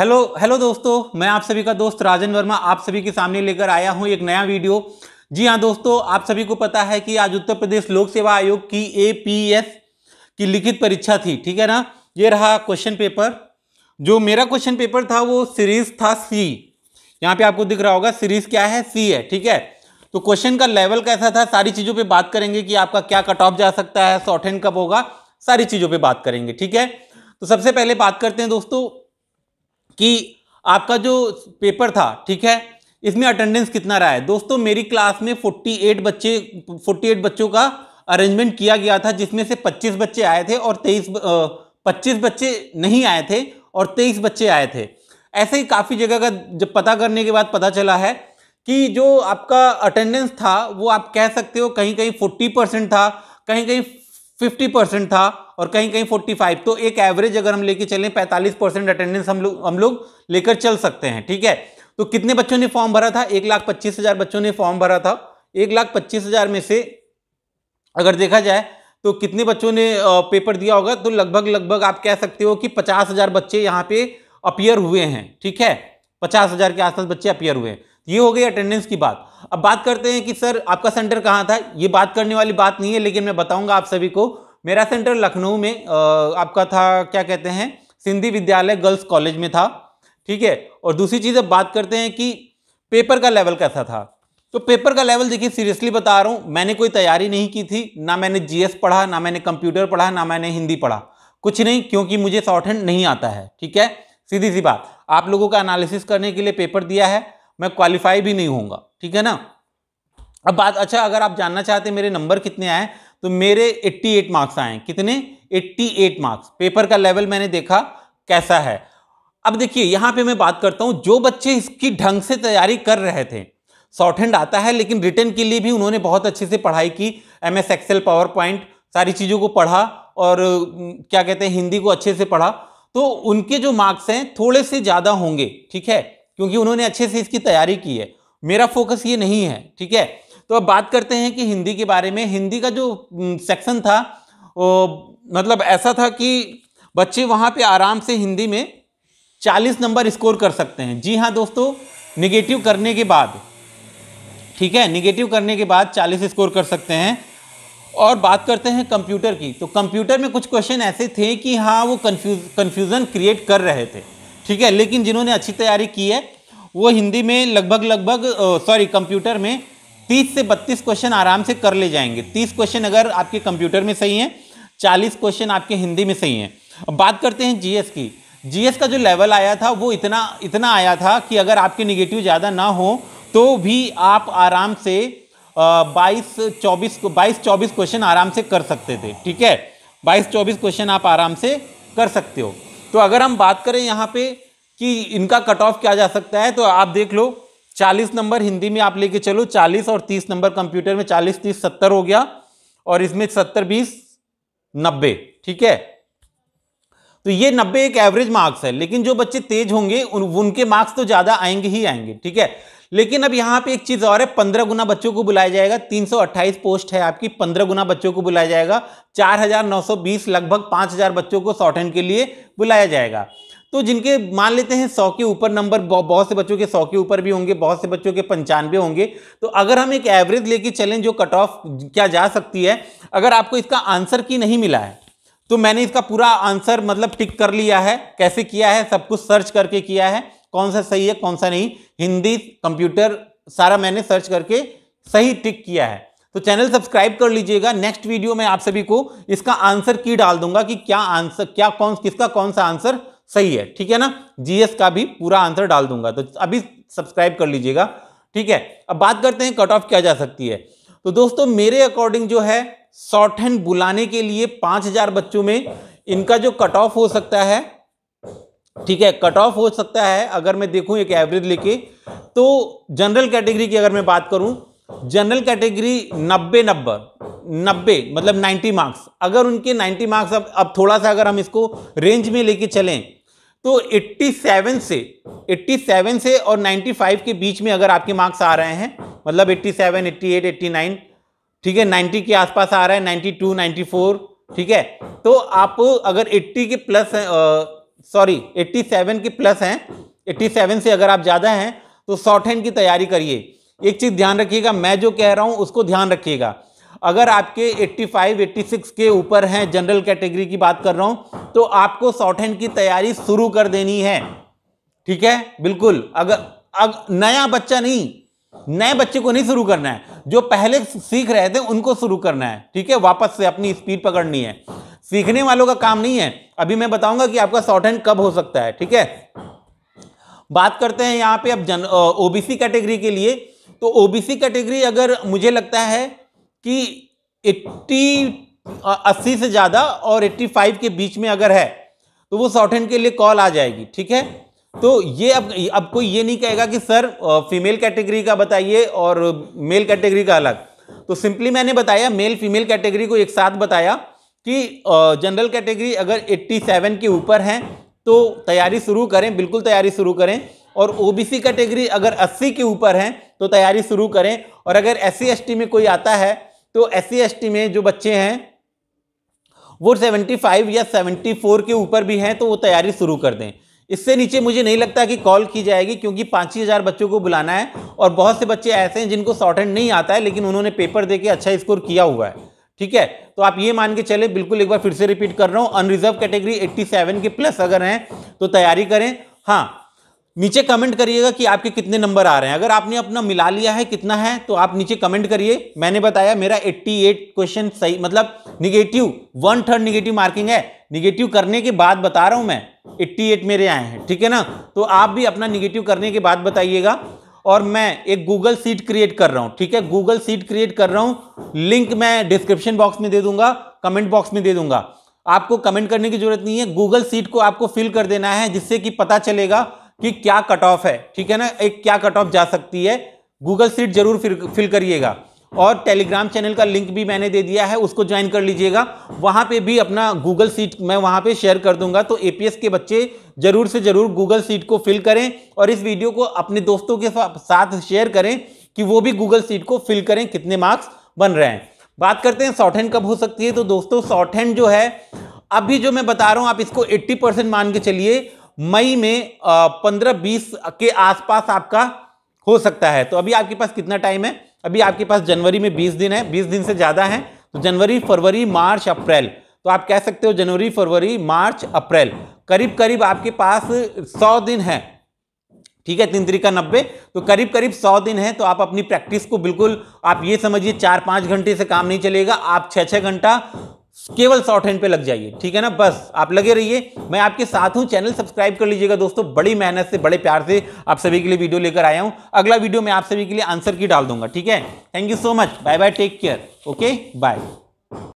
hello hello दोस्तों मैं आप सभी का दोस्त राजन वर्मा आप सभी के सामने लेकर आया हूं एक नया वीडियो जी हाँ दोस्तों आप सभी को पता है कि आज उत्तर प्रदेश लोक सेवा आयोग की एपीएस की लिखित परीक्षा थी ठीक है ना ये रहा क्वेश्चन पेपर जो मेरा क्वेश्चन पेपर था वो सीरीज था सी यहाँ पे आपको दिख रहा होगा सीरीज क्या है सी है ठीक है तो क्वेश्चन का लेवल कैसा था सारी चीज़ों पर बात करेंगे कि आपका क्या कट ऑफ जा सकता है शॉर्ट हैंड कब होगा सारी चीज़ों पर बात करेंगे ठीक है तो सबसे पहले बात करते हैं दोस्तों कि आपका जो पेपर था ठीक है इसमें अटेंडेंस कितना रहा है दोस्तों मेरी क्लास में 48 बच्चे 48 बच्चों का अरेंजमेंट किया गया था जिसमें से 25 बच्चे आए थे और 23 25 बच्चे नहीं आए थे और 23 बच्चे आए थे ऐसे ही काफ़ी जगह का जब पता करने के बाद पता चला है कि जो आपका अटेंडेंस था वो आप कह सकते हो कहीं कहीं 40 परसेंट था कहीं कहीं 50 परसेंट था और कहीं कहीं 45 तो एक एवरेज अगर हम लेके चलें 45 परसेंट अटेंडेंस हम लोग हम लोग लेकर चल सकते हैं ठीक है तो कितने बच्चों ने फॉर्म भरा था एक लाख पच्चीस हजार बच्चों ने फॉर्म भरा था एक लाख पच्चीस हजार में से अगर देखा जाए तो कितने बच्चों ने पेपर दिया होगा तो लगभग लगभग आप कह सकते हो कि पचास हजार बच्चे यहाँ पे अपियर हुए हैं ठीक है पचास हजार के आसपास बच्चे अपियर हुए हैं ये हो गई अटेंडेंस की बात अब बात करते हैं कि सर आपका सेंटर कहाँ था ये बात करने वाली बात नहीं है लेकिन मैं बताऊंगा आप सभी को मेरा सेंटर लखनऊ में आपका था क्या कहते हैं सिंधी विद्यालय गर्ल्स कॉलेज में था ठीक है और दूसरी चीज़ अब बात करते हैं कि पेपर का लेवल कैसा था तो पेपर का लेवल देखिए सीरियसली बता रहा हूँ मैंने कोई तैयारी नहीं की थी ना मैंने जीएस पढ़ा ना मैंने कंप्यूटर पढ़ा ना मैंने हिंदी पढ़ा कुछ नहीं क्योंकि मुझे शॉर्ट हैंड नहीं आता है ठीक है सीधी सी बात आप लोगों का एनालिसिस करने के लिए पेपर दिया है मैं क्वालिफाई भी नहीं होऊंगा ठीक है ना अब बात अच्छा अगर आप जानना चाहते मेरे नंबर कितने आए तो मेरे 88 मार्क्स आए कितने 88 मार्क्स पेपर का लेवल मैंने देखा कैसा है अब देखिए यहां पे मैं बात करता हूं जो बच्चे इसकी ढंग से तैयारी कर रहे थे शॉर्ट हैंड आता है लेकिन रिटर्न के लिए भी उन्होंने बहुत अच्छे से पढ़ाई की M S Excel PowerPoint सारी चीज़ों को पढ़ा और क्या कहते हैं हिंदी को अच्छे से पढ़ा तो उनके जो मार्क्स हैं थोड़े से ज़्यादा होंगे ठीक है क्योंकि उन्होंने अच्छे से इसकी तैयारी की है मेरा फोकस ये नहीं है ठीक है तो अब बात करते हैं कि हिंदी के बारे में हिंदी का जो सेक्शन था वो मतलब ऐसा था कि बच्चे वहाँ पे आराम से हिंदी में 40 नंबर स्कोर कर सकते हैं जी हाँ दोस्तों निगेटिव करने के बाद ठीक है निगेटिव करने के बाद 40 स्कोर कर सकते हैं और बात करते हैं कंप्यूटर की तो कंप्यूटर में कुछ क्वेश्चन ऐसे थे कि हाँ वो कन्फ्यूज कन्फ्यूज़न क्रिएट कर रहे थे ठीक है लेकिन जिन्होंने अच्छी तैयारी की है वो हिंदी में लगभग लगभग सॉरी कंप्यूटर में तीस से बत्तीस क्वेश्चन आराम से कर ले जाएंगे तीस क्वेश्चन अगर आपके कंप्यूटर में सही हैं चालीस क्वेश्चन आपके हिंदी में सही हैं अब बात करते हैं जीएस की जीएस का जो लेवल आया था वो इतना इतना आया था कि अगर आपके निगेटिव ज़्यादा ना हो तो भी आप आराम से बाईस चौबीस बाईस चौबीस क्वेश्चन आराम से कर सकते थे ठीक है बाईस चौबीस क्वेश्चन आप आराम से कर सकते हो तो अगर हम बात करें यहाँ पे कि इनका कट ऑफ क्या जा सकता है तो आप देख लो 40 नंबर हिंदी में आप लेके चलो 40 और 30 नंबर कंप्यूटर में 40 30 70 हो गया और इसमें 70 20 90 ठीक है तो ये 90 एक एवरेज मार्क्स है लेकिन जो बच्चे तेज होंगे उन, उनके मार्क्स तो ज्यादा आएंगे ही आएंगे ठीक है लेकिन अब यहाँ पे एक चीज और है पंद्रह गुना बच्चों को बुलाया जाएगा तीन सौ अट्ठाईस पोस्ट है आपकी पंद्रह गुना बच्चों को बुलाया जाएगा चार हजार नौ सौ बीस लगभग हजार बच्चों को शॉर्ट हैंड के लिए बुलाया जाएगा तो जिनके मान लेते हैं सौ के ऊपर नंबर बहुत से बच्चों के सौ के ऊपर भी होंगे बहुत से बच्चों के पंचानवे होंगे तो अगर हम एक एवरेज लेके चलें जो कट ऑफ क्या जा सकती है अगर आपको इसका आंसर की नहीं मिला है तो मैंने इसका पूरा आंसर मतलब टिक कर लिया है कैसे किया है सब कुछ सर्च करके किया है कौन सा सही है कौन सा नहीं हिंदी कंप्यूटर सारा मैंने सर्च करके सही टिक किया है तो चैनल सब्सक्राइब कर लीजिएगा नेक्स्ट वीडियो में आप सभी को इसका आंसर की डाल दूंगा कि क्या आंसर क्या कौन किसका कौन सा आंसर सही है ठीक है ना जीएस का भी पूरा आंसर डाल दूंगा तो अभी सब्सक्राइब कर लीजिएगा ठीक है अब बात करते हैं कट ऑफ क्या जा सकती है तो दोस्तों मेरे अकॉर्डिंग जो है शॉर्ट हैंड बुलाने के लिए पांच हजार बच्चों में इनका जो कट ऑफ हो सकता है ठीक है कट ऑफ हो सकता है अगर मैं देखूं एक एवरेज लेके तो जनरल कैटेगरी की अगर मैं बात करूं जनरल कैटेगरी 90 नब्बे 90 मतलब 90 मार्क्स अगर उनके 90 मार्क्स अब अब थोड़ा सा अगर हम इसको रेंज में लेके चलें तो 87 से 87 से और 95 के बीच में अगर आपके मार्क्स आ रहे हैं मतलब 87, 88, 89 ठीक है 90 के आसपास आ रहा है 92, 94 ठीक है तो आप अगर 80 के प्लस सॉरी 87 के प्लस हैं 87 से अगर आप ज़्यादा हैं तो शॉर्ट हैंड की तैयारी करिए एक चीज़ ध्यान रखिएगा मैं जो कह रहा हूँ उसको ध्यान रखिएगा अगर आपके 85 86 के ऊपर हैं जनरल कैटेगरी की बात कर रहा हूं तो आपको शॉर्ट हैंड की तैयारी शुरू कर देनी है ठीक है बिल्कुल अगर अग, नया बच्चा नहीं नए बच्चे को नहीं शुरू करना है जो पहले सीख रहे थे उनको शुरू करना है ठीक है वापस से अपनी स्पीड पकड़नी है सीखने वालों का काम नहीं है अभी मैं बताऊंगा कि आपका शॉर्ट हैंड कब हो सकता है ठीक है बात करते हैं यहाँ पे अब जन ओबीसी कैटेगरी के लिए तो ओबीसी कैटेगरी अगर मुझे लगता है कि 80 अस्सी से ज़्यादा और 85 के बीच में अगर है तो वो शॉर्ट हैंड के लिए कॉल आ जाएगी ठीक है तो ये अब अब कोई ये नहीं कहेगा कि सर फीमेल कैटेगरी का बताइए और मेल कैटेगरी का अलग तो सिंपली मैंने बताया मेल फीमेल कैटेगरी को एक साथ बताया कि जनरल कैटेगरी अगर 87 के ऊपर हैं तो तैयारी शुरू करें बिल्कुल तैयारी शुरू करें और ओबीसी कैटेगरी अगर 80 के ऊपर हैं तो तैयारी शुरू करें और अगर एस सी में कोई आता है तो एस सी में जो बच्चे हैं वो 75 या 74 के ऊपर भी हैं तो वो तैयारी शुरू कर दें इससे नीचे मुझे नहीं लगता कि कॉल की जाएगी क्योंकि पाँच ही हज़ार बच्चों को बुलाना है और बहुत से बच्चे ऐसे हैं जिनको शॉर्ट हैंड नहीं आता है लेकिन उन्होंने पेपर दे के अच्छा स्कोर किया हुआ है ठीक है तो आप ये मान के चले बिल्कुल एक बार फिर से रिपीट कर रहा हूँ अनरिजर्व कैटेगरी एट्टी के प्लस अगर हैं तो तैयारी करें हाँ नीचे कमेंट करिएगा कि आपके कितने नंबर आ रहे हैं अगर आपने अपना मिला लिया है कितना है तो आप नीचे कमेंट करिए मैंने बताया मेरा 88 क्वेश्चन सही मतलब negative one third negative marking है निगेटिव करने के बाद बता रहा हूं मैं 88 मेरे आए हैं ठीक है ना तो आप भी अपना निगेटिव करने के बाद बताइएगा और मैं एक गूगल सीट क्रिएट कर रहा हूँ ठीक है गूगल सीट क्रिएट कर रहा हूँ लिंक मैं डिस्क्रिप्शन बॉक्स में दे दूंगा कमेंट बॉक्स में दे दूंगा आपको कमेंट करने की जरूरत नहीं है गूगल सीट को आपको फिल कर देना है जिससे कि पता चलेगा कि क्या कट ऑफ है ठीक है ना एक क्या कट ऑफ जा सकती है गूगल सीट जरूर फिल करिएगा और टेलीग्राम चैनल का लिंक भी मैंने दे दिया है उसको ज्वाइन कर लीजिएगा वहाँ पे भी अपना गूगल सीट मैं वहाँ पे शेयर कर दूंगा तो एपीएस के बच्चे ज़रूर से ज़रूर गूगल सीट को फिल करें और इस वीडियो को अपने दोस्तों के साथ शेयर करें कि वो भी गूगल सीट को फिल करें कितने मार्क्स बन रहे हैं बात करते हैं शॉर्ट हैंड कब हो सकती है तो दोस्तों शॉर्ट हैंड जो है अभी जो मैं बता रहा हूँ आप इसको एट्टी परसेंट मान के चलिए मई में पंद्रह बीस के आसपास आपका हो सकता है तो अभी आपके पास कितना टाइम है अभी आपके पास जनवरी में बीस दिन है बीस दिन से ज़्यादा है तो जनवरी फरवरी मार्च अप्रैल तो आप कह सकते हो जनवरी फरवरी मार्च अप्रैल करीब करीब आपके पास सौ दिन है ठीक है तीन तरीका नब्बे तो करीब करीब सौ दिन है तो आप अपनी प्रैक्टिस को बिल्कुल आप ये समझिए चार पाँच घंटे से काम नहीं चलेगा आप छः छः घंटा केवल शॉर्ट हैंड पे लग जाइए ठीक है ना बस आप लगे रहिए मैं आपके साथ हूं चैनल सब्सक्राइब कर लीजिएगा दोस्तों बड़ी मेहनत से बड़े प्यार से आप सभी के लिए वीडियो लेकर आया हूं अगला वीडियो मैं आप सभी के लिए आंसर की डाल दूंगा ठीक है thank you so much bye bye take care okay bye